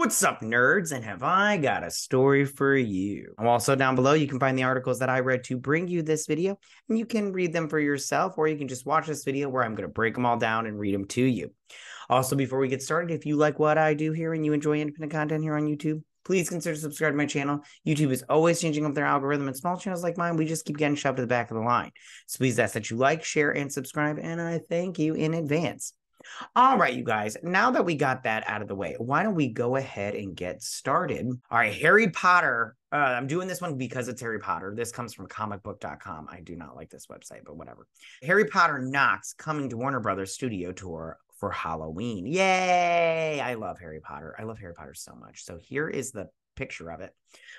What's up, nerds? And have I got a story for you? Also, down below, you can find the articles that I read to bring you this video, and you can read them for yourself, or you can just watch this video where I'm going to break them all down and read them to you. Also, before we get started, if you like what I do here and you enjoy independent content here on YouTube, please consider subscribing to my channel. YouTube is always changing up their algorithm, and small channels like mine, we just keep getting shoved to the back of the line. So please ask that you like, share, and subscribe, and I thank you in advance. All right, you guys, now that we got that out of the way, why don't we go ahead and get started? All right, Harry Potter. Uh, I'm doing this one because it's Harry Potter. This comes from comicbook.com. I do not like this website, but whatever. Harry Potter Knox coming to Warner Brothers Studio Tour for Halloween. Yay! I love Harry Potter. I love Harry Potter so much. So here is the picture of it.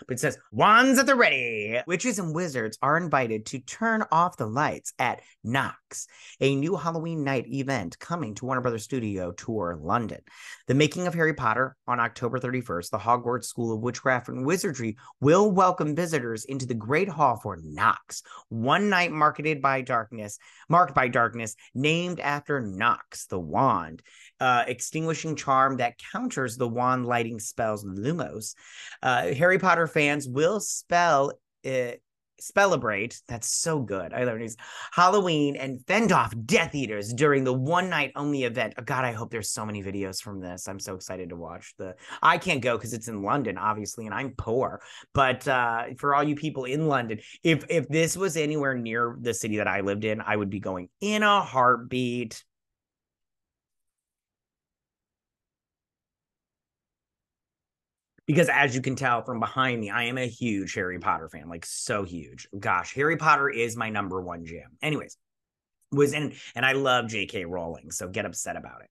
But it says, Wands at the ready. Witches and wizards are invited to turn off the lights at Knox, a new Halloween night event coming to Warner Brothers Studio Tour London. The making of Harry Potter on October 31st, the Hogwarts School of Witchcraft and Wizardry will welcome visitors into the Great Hall for Knox, one night marketed by darkness, marked by darkness, named after Knox, the wand, uh, extinguishing charm that counters the wand lighting spells Lumos. Uh, Harry Potter fans will spell it Spellbrate, that's so good. I learned these Halloween and fend off Death Eaters during the one night only event. Oh, God, I hope there's so many videos from this. I'm so excited to watch the. I can't go because it's in London, obviously, and I'm poor. But uh, for all you people in London, if if this was anywhere near the city that I lived in, I would be going in a heartbeat. because as you can tell from behind me, I am a huge Harry Potter fan, like so huge. Gosh, Harry Potter is my number one jam. Anyways, was in and I love J.K. Rowling, so get upset about it.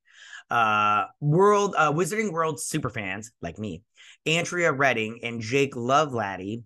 Uh, World uh, Wizarding World super fans like me, Andrea Redding and Jake Lovelatty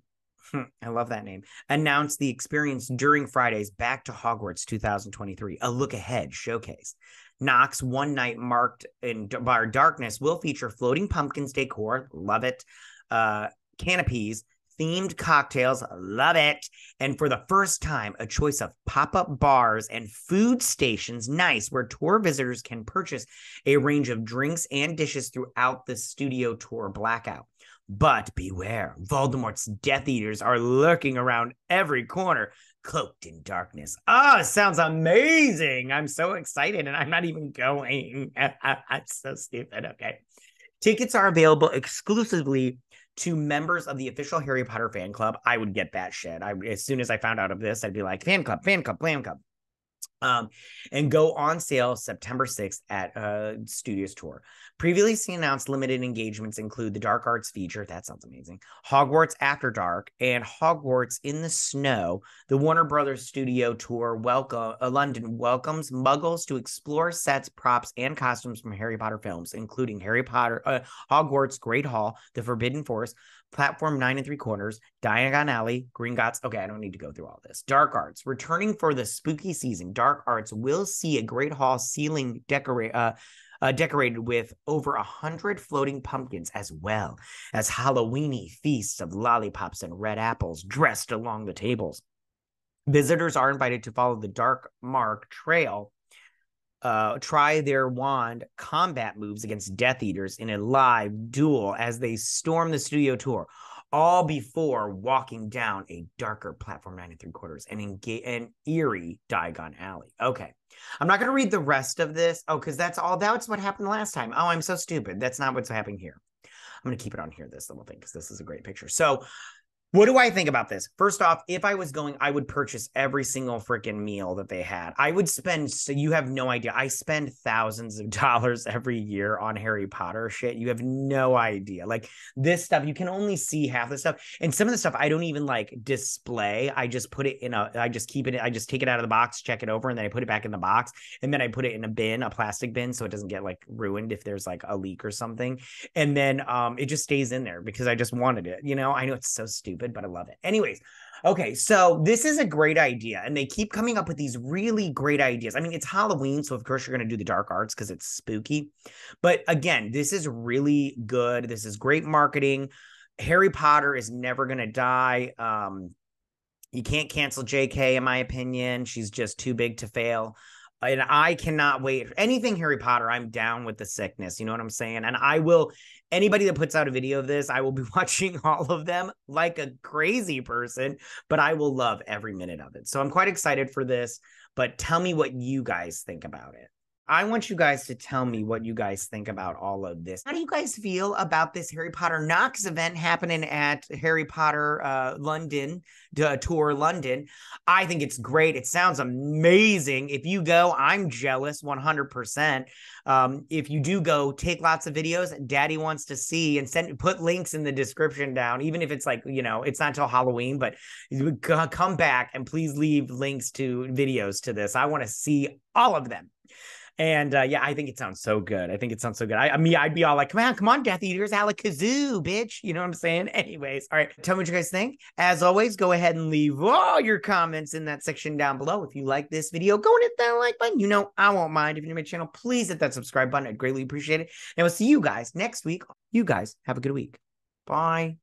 Hmm, I love that name. Announced the experience during Friday's Back to Hogwarts 2023, a look ahead showcase. Knox One Night Marked in Bar Darkness will feature floating pumpkins decor, love it, uh, canopies, themed cocktails, love it, and for the first time, a choice of pop up bars and food stations, nice, where tour visitors can purchase a range of drinks and dishes throughout the studio tour blackout. But beware, Voldemort's Death Eaters are lurking around every corner, cloaked in darkness. Ah, oh, sounds amazing. I'm so excited and I'm not even going. I'm so stupid. Okay. Tickets are available exclusively to members of the official Harry Potter fan club. I would get that shit. I, as soon as I found out of this, I'd be like, fan club, fan club, fan club. Um, and go on sale September 6th at uh, Studios Tour. Previously announced limited engagements include the Dark Arts feature, that sounds amazing, Hogwarts After Dark, and Hogwarts in the Snow. The Warner Brothers Studio Tour welcome, uh, London welcomes muggles to explore sets, props, and costumes from Harry Potter films, including Harry Potter, uh, Hogwarts Great Hall, The Forbidden Forest, Platform Nine and Three Corners, Diagon Alley, Green Gots. Okay, I don't need to go through all this. Dark Arts returning for the spooky season. Dark Arts will see a great hall ceiling decorate. Uh, uh, decorated with over a hundred floating pumpkins, as well as Halloweeny feasts of lollipops and red apples dressed along the tables. Visitors are invited to follow the Dark Mark Trail uh, try their wand combat moves against Death Eaters in a live duel as they storm the studio tour, all before walking down a darker platform nine and three quarters and engage an eerie Diagon Alley. Okay. I'm not going to read the rest of this. Oh, because that's all. That's what happened last time. Oh, I'm so stupid. That's not what's happening here. I'm going to keep it on here, this little thing, because this is a great picture. So what do I think about this? First off, if I was going, I would purchase every single freaking meal that they had. I would spend, so you have no idea. I spend thousands of dollars every year on Harry Potter shit. You have no idea. Like this stuff, you can only see half the stuff. And some of the stuff I don't even like display. I just put it in a, I just keep it, I just take it out of the box, check it over, and then I put it back in the box. And then I put it in a bin, a plastic bin, so it doesn't get like ruined if there's like a leak or something. And then um, it just stays in there because I just wanted it. You know, I know it's so stupid stupid, but I love it. Anyways, okay, so this is a great idea, and they keep coming up with these really great ideas. I mean, it's Halloween, so of course you're going to do the dark arts because it's spooky. But again, this is really good. This is great marketing. Harry Potter is never going to die. Um, you can't cancel JK, in my opinion. She's just too big to fail and I cannot wait. Anything Harry Potter, I'm down with the sickness. You know what I'm saying? And I will, anybody that puts out a video of this, I will be watching all of them like a crazy person, but I will love every minute of it. So I'm quite excited for this. But tell me what you guys think about it. I want you guys to tell me what you guys think about all of this. How do you guys feel about this Harry Potter Knox event happening at Harry Potter uh, London uh, Tour London? I think it's great. It sounds amazing. If you go, I'm jealous 100%. Um, if you do go, take lots of videos. Daddy wants to see and send put links in the description down, even if it's like, you know, it's not till Halloween, but come back and please leave links to videos to this. I want to see all of them. And uh, yeah, I think it sounds so good. I think it sounds so good. I, I mean, I'd be all like, come on, come on, Death Eaters, Alakazoo, bitch. You know what I'm saying? Anyways, all right, tell me what you guys think. As always, go ahead and leave all your comments in that section down below. If you like this video, go and hit that like button. You know, I won't mind. If you're new to my channel, please hit that subscribe button. I'd greatly appreciate it. And we'll see you guys next week. You guys have a good week. Bye.